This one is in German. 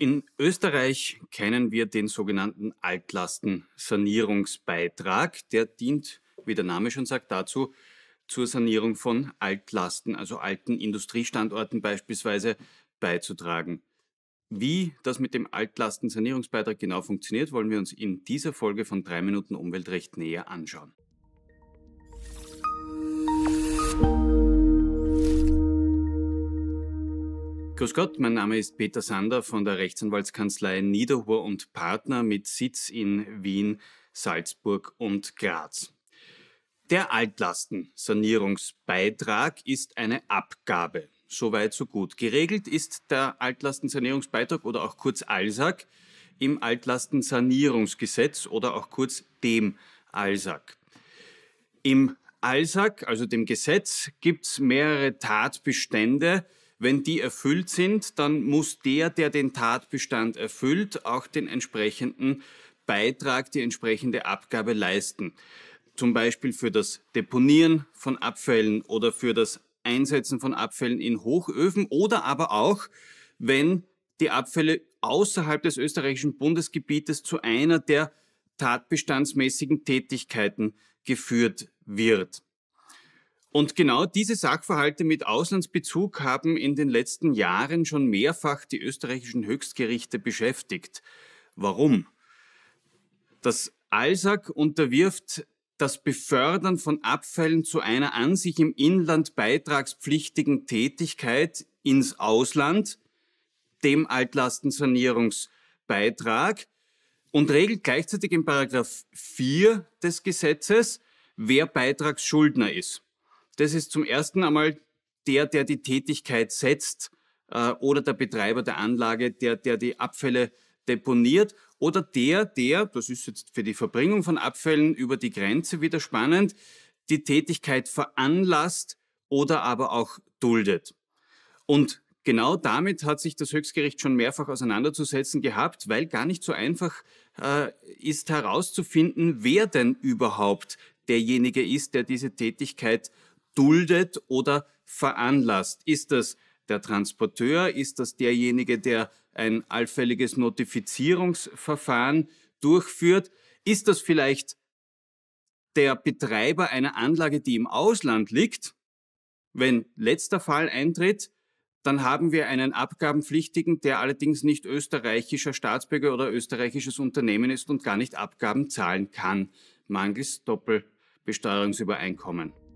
In Österreich kennen wir den sogenannten Altlastensanierungsbeitrag. Der dient, wie der Name schon sagt, dazu, zur Sanierung von Altlasten, also alten Industriestandorten beispielsweise, beizutragen. Wie das mit dem Altlastensanierungsbeitrag genau funktioniert, wollen wir uns in dieser Folge von 3 Minuten Umweltrecht näher anschauen. Grüß Gott, mein Name ist Peter Sander von der Rechtsanwaltskanzlei Niederhur und Partner mit Sitz in Wien, Salzburg und Graz. Der Altlastensanierungsbeitrag ist eine Abgabe. Soweit so gut. Geregelt ist der Altlastensanierungsbeitrag oder auch kurz ALSAG im Altlastensanierungsgesetz oder auch kurz dem ALSAG. Im ALSAG, also dem Gesetz, gibt es mehrere Tatbestände, wenn die erfüllt sind, dann muss der, der den Tatbestand erfüllt, auch den entsprechenden Beitrag, die entsprechende Abgabe leisten. Zum Beispiel für das Deponieren von Abfällen oder für das Einsetzen von Abfällen in Hochöfen oder aber auch, wenn die Abfälle außerhalb des österreichischen Bundesgebietes zu einer der tatbestandsmäßigen Tätigkeiten geführt wird. Und genau diese Sachverhalte mit Auslandsbezug haben in den letzten Jahren schon mehrfach die österreichischen Höchstgerichte beschäftigt. Warum? Das Allsag unterwirft das Befördern von Abfällen zu einer an sich im Inland beitragspflichtigen Tätigkeit ins Ausland, dem Altlastensanierungsbeitrag, und regelt gleichzeitig in Paragraph 4 des Gesetzes, wer Beitragsschuldner ist. Das ist zum ersten einmal der, der die Tätigkeit setzt äh, oder der Betreiber der Anlage, der, der die Abfälle deponiert oder der, der, das ist jetzt für die Verbringung von Abfällen über die Grenze wieder spannend, die Tätigkeit veranlasst oder aber auch duldet. Und genau damit hat sich das Höchstgericht schon mehrfach auseinanderzusetzen gehabt, weil gar nicht so einfach äh, ist herauszufinden, wer denn überhaupt derjenige ist, der diese Tätigkeit äh, duldet oder veranlasst. Ist das der Transporteur? Ist das derjenige, der ein allfälliges Notifizierungsverfahren durchführt? Ist das vielleicht der Betreiber einer Anlage, die im Ausland liegt? Wenn letzter Fall eintritt, dann haben wir einen Abgabenpflichtigen, der allerdings nicht österreichischer Staatsbürger oder österreichisches Unternehmen ist und gar nicht Abgaben zahlen kann, mangels Doppelbesteuerungsübereinkommen.